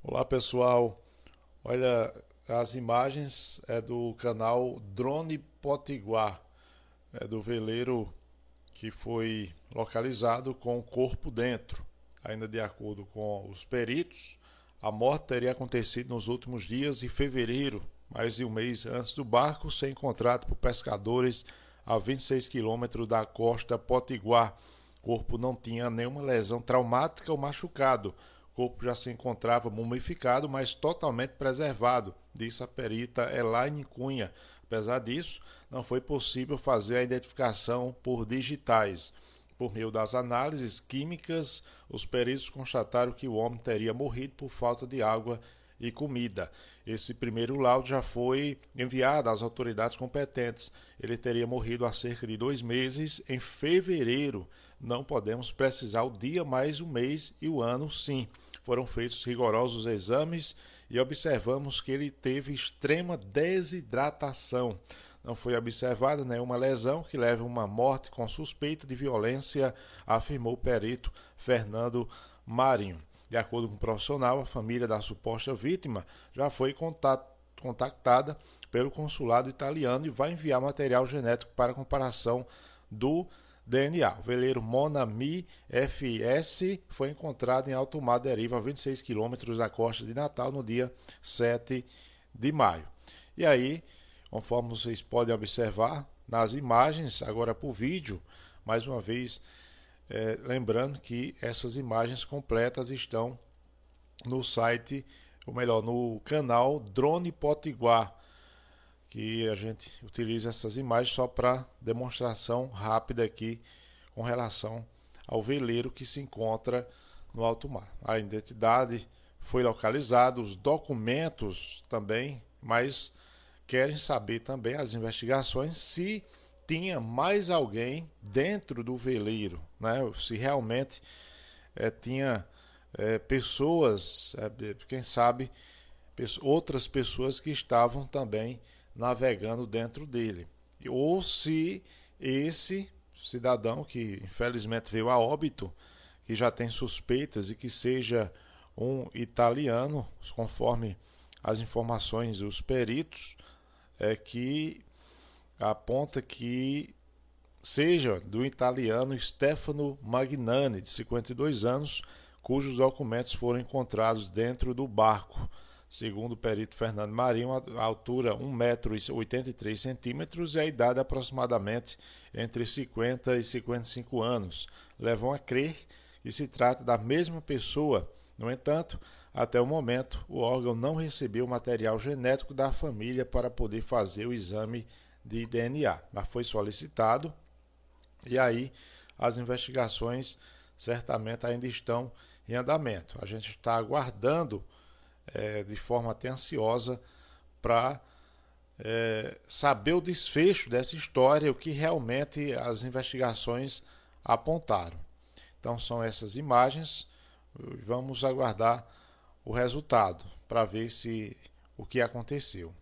Olá pessoal, olha as imagens é do canal Drone Potiguar, é do veleiro que foi localizado com o corpo dentro. Ainda de acordo com os peritos, a morte teria acontecido nos últimos dias de fevereiro, mais de um mês antes do barco ser encontrado por pescadores a 26 quilômetros da costa Potiguar. O corpo não tinha nenhuma lesão traumática ou machucado corpo já se encontrava mumificado, mas totalmente preservado, disse a perita Elaine Cunha. Apesar disso, não foi possível fazer a identificação por digitais. Por meio das análises químicas, os peritos constataram que o homem teria morrido por falta de água e comida. Esse primeiro laudo já foi enviado às autoridades competentes. Ele teria morrido há cerca de dois meses, em fevereiro não podemos precisar o dia, mas o mês e o ano, sim. Foram feitos rigorosos exames e observamos que ele teve extrema desidratação. Não foi observada nenhuma lesão que leve a uma morte com suspeita de violência, afirmou o perito Fernando Marinho. De acordo com o profissional, a família da suposta vítima já foi contactada pelo consulado italiano e vai enviar material genético para comparação do DNA. O veleiro Monami FS foi encontrado em alto mar deriva a 26 quilômetros da costa de Natal no dia 7 de maio. E aí, conforme vocês podem observar nas imagens, agora por vídeo, mais uma vez, é, lembrando que essas imagens completas estão no site, ou melhor, no canal Drone Potiguar que a gente utiliza essas imagens só para demonstração rápida aqui com relação ao veleiro que se encontra no alto mar. A identidade foi localizada, os documentos também, mas querem saber também as investigações se tinha mais alguém dentro do veleiro, né? se realmente é, tinha é, pessoas, é, quem sabe, outras pessoas que estavam também navegando dentro dele. Ou se esse cidadão que infelizmente veio a óbito, que já tem suspeitas e que seja um italiano, conforme as informações dos peritos, é que aponta que seja do italiano Stefano Magnani, de 52 anos, cujos documentos foram encontrados dentro do barco. Segundo o perito Fernando Marinho, a altura 1,83m e a idade aproximadamente entre 50 e 55 anos levam a crer que se trata da mesma pessoa. No entanto, até o momento, o órgão não recebeu material genético da família para poder fazer o exame de DNA, mas foi solicitado e aí as investigações certamente ainda estão em andamento. A gente está aguardando é, de forma até ansiosa para é, saber o desfecho dessa história, o que realmente as investigações apontaram. Então são essas imagens. Vamos aguardar o resultado para ver se o que aconteceu.